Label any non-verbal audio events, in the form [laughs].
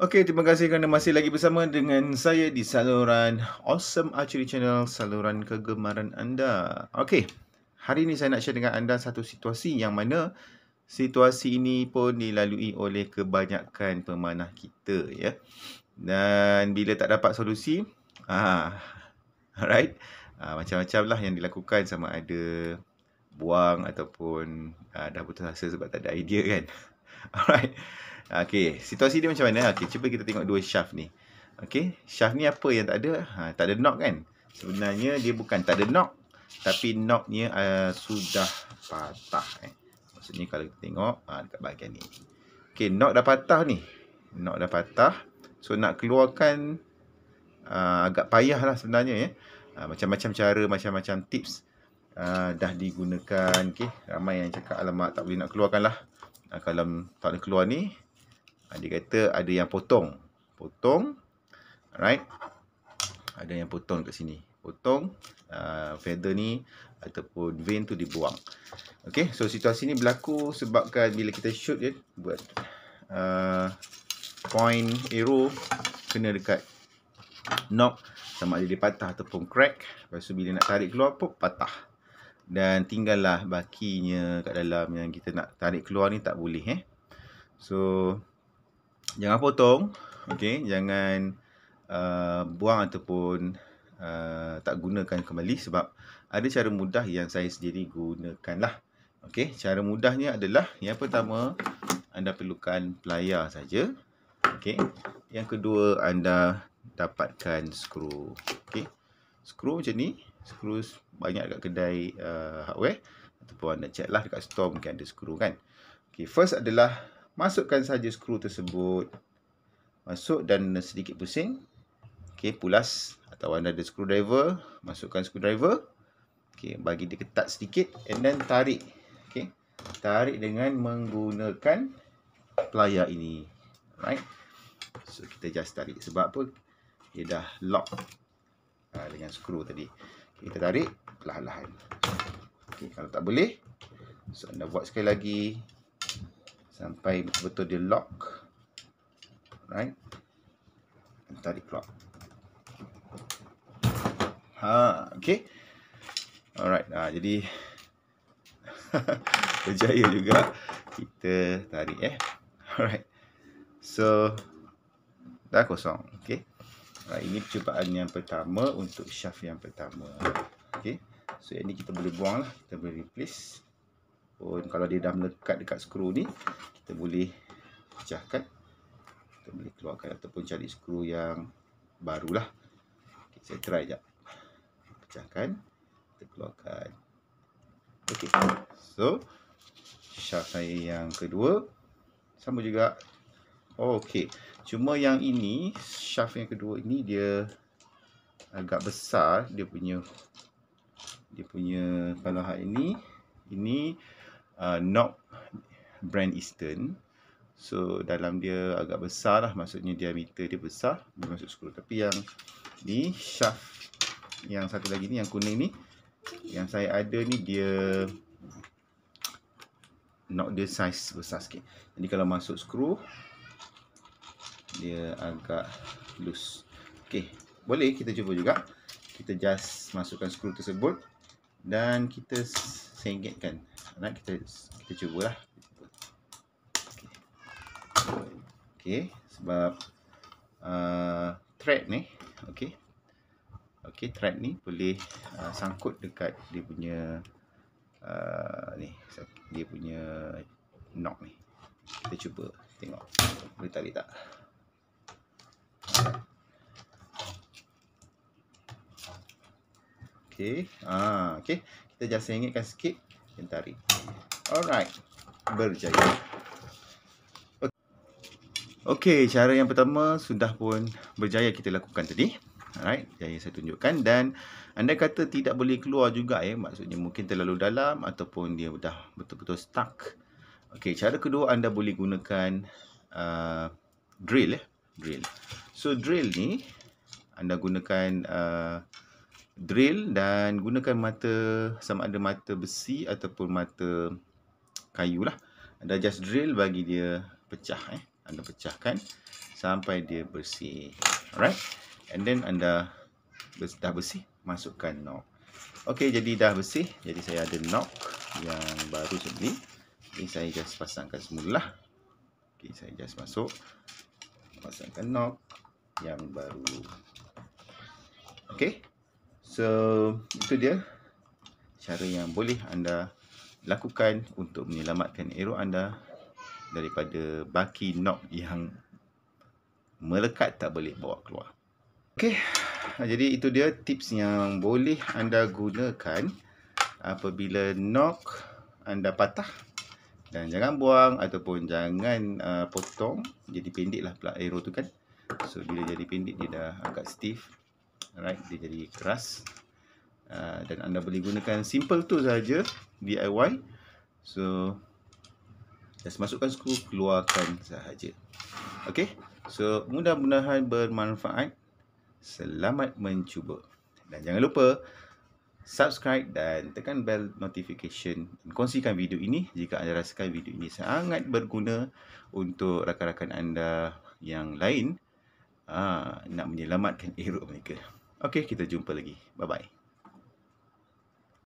Okay, terima kasih kerana masih lagi bersama dengan saya di saluran Awesome Archery Channel, saluran kegemaran anda. Okay, hari ini saya nak share dengan anda satu situasi yang mana situasi ini pun dilalui oleh kebanyakan pemanah kita. ya. Dan bila tak dapat solusi, ha, alright, ah, macam-macam lah yang dilakukan sama ada buang ataupun ah, dah putus asa sebab tak ada idea kan. [laughs] Alright. Okey, situasi dia macam mana? Okey, cuba kita tengok dua shaft ni. Okey, shaft ni apa yang tak ada? Ha, tak ada knock kan? Sebenarnya dia bukan tak ada knock, tapi knocknya uh, sudah patah. Eh. Maksudnya kalau kita tengok ha, dekat bahagian ni. Okey, knock dah patah ni. Knock dah patah. So nak keluarkan uh, agak payah lah sebenarnya. Ya. Ha, macam-macam eh. uh, cara, macam-macam tips uh, dah digunakan. Okey, ramai yang cakap alamak tak boleh nak keluarkan lah. Uh, kalau tak boleh keluar ni, Ah, dia kata ada yang potong. Potong. Alright. Ada yang potong kat sini. Potong. Uh, feather ni ataupun vein tu dibuang. Okay. So, situasi ni berlaku sebabkan bila kita shoot je. Buat uh, point arrow kena dekat knock. Sama ada dia patah ataupun crack. Lepas tu bila nak tarik keluar pun patah. Dan tinggallah bakinya kat dalam yang kita nak tarik keluar ni tak boleh eh. So jangan potong okay? jangan uh, buang ataupun uh, tak gunakan kembali sebab ada cara mudah yang saya sendiri gunakanlah okay? cara mudahnya adalah yang pertama anda perlukan pelayar saja okay? yang kedua anda dapatkan skru okay? skru macam ni skru banyak dekat kedai uh, hardware ataupun anda check lah dekat store mungkin ada skru kan Okay, first adalah Masukkan saja skru tersebut. Masuk dan sedikit pusing. Okey, pulas. Atau anda ada screwdriver. Masukkan screwdriver. Okey, bagi dia ketat sedikit. And then tarik. Okey. Tarik dengan menggunakan player ini. Right. So, kita just tarik. Sebab apa? Dia dah lock uh, dengan skru tadi. Okay, kita tarik perlahan-lahan. Okey, kalau tak boleh. So, anda buat sekali lagi sampai betul-betul dia lock right dan tarik keluar ha okay. alright ha, jadi [laughs] berjaya juga kita tarik eh alright so dah kosong okay. Right, ha, ini percubaan yang pertama untuk shaft yang pertama. Okay. So, yang ini kita boleh buang lah. Kita boleh replace ataupun kalau dia dah melekat dekat skru ni kita boleh pecahkan kita boleh keluarkan ataupun cari skru yang barulah okay, saya try jap pecahkan kita keluarkan okey so syaf saya yang kedua sama juga okey cuma yang ini syaf yang kedua ini dia agak besar dia punya dia punya kalau hak ini ini uh, Knock brand Eastern. So dalam dia agak besar lah maksudnya diameter dia besar dia masuk skru. tapi yang ni shaft yang satu lagi ni yang kuning ni yang saya ada ni dia not dia size besar sikit. Jadi kalau masuk skru dia agak loose. Okey, boleh kita cuba juga. Kita just masukkan skru tersebut dan kita senggetkan nak kita kita cubalah. Okey, sebab uh, thread ni, okey. Okey, thread ni boleh uh, sangkut dekat dia punya uh, ni, dia punya knock ni. Kita cuba tengok. Boleh tarik tak? Okey, ah, okey. Kita just ingatkan sikit Hintari. Alright. Berjaya. Okay, cara yang pertama sudah pun berjaya kita lakukan tadi. Alright, jaya saya tunjukkan dan anda kata tidak boleh keluar juga ya, eh. maksudnya mungkin terlalu dalam ataupun dia sudah betul-betul stuck. Okay, cara kedua anda boleh gunakan uh, drill, eh. drill. So drill ni anda gunakan uh, drill dan gunakan mata sama ada mata besi ataupun mata kayu lah. Anda just drill bagi dia pecah. Eh. Anda pecahkan sampai dia bersih. Alright. And then anda dah bersih, masukkan knock. Okay, jadi dah bersih. Jadi saya ada knock yang baru sebeli. Jadi saya just pasangkan semula lah. Okay, saya just masuk. Pasangkan knock yang baru. Okay. So, itu dia cara yang boleh anda lakukan untuk menyelamatkan aero anda daripada baki knock yang melekat tak boleh bawa keluar. Okey, jadi itu dia tips yang boleh anda gunakan apabila knock anda patah dan jangan buang ataupun jangan uh, potong jadi pendeklah pula aero tu kan. So bila jadi pendek dia dah agak stiff. Alright, dia jadi keras. Uh, dan anda boleh gunakan simple tu saja DIY. So, just masukkan skru, keluarkan sahaja. Okay, so mudah-mudahan bermanfaat. Selamat mencuba. Dan jangan lupa subscribe dan tekan bell notification. Dan kongsikan video ini jika anda rasakan video ini sangat berguna untuk rakan-rakan anda yang lain uh, nak menyelamatkan aerob [laughs] mereka. Okey, kita jumpa lagi. Bye-bye.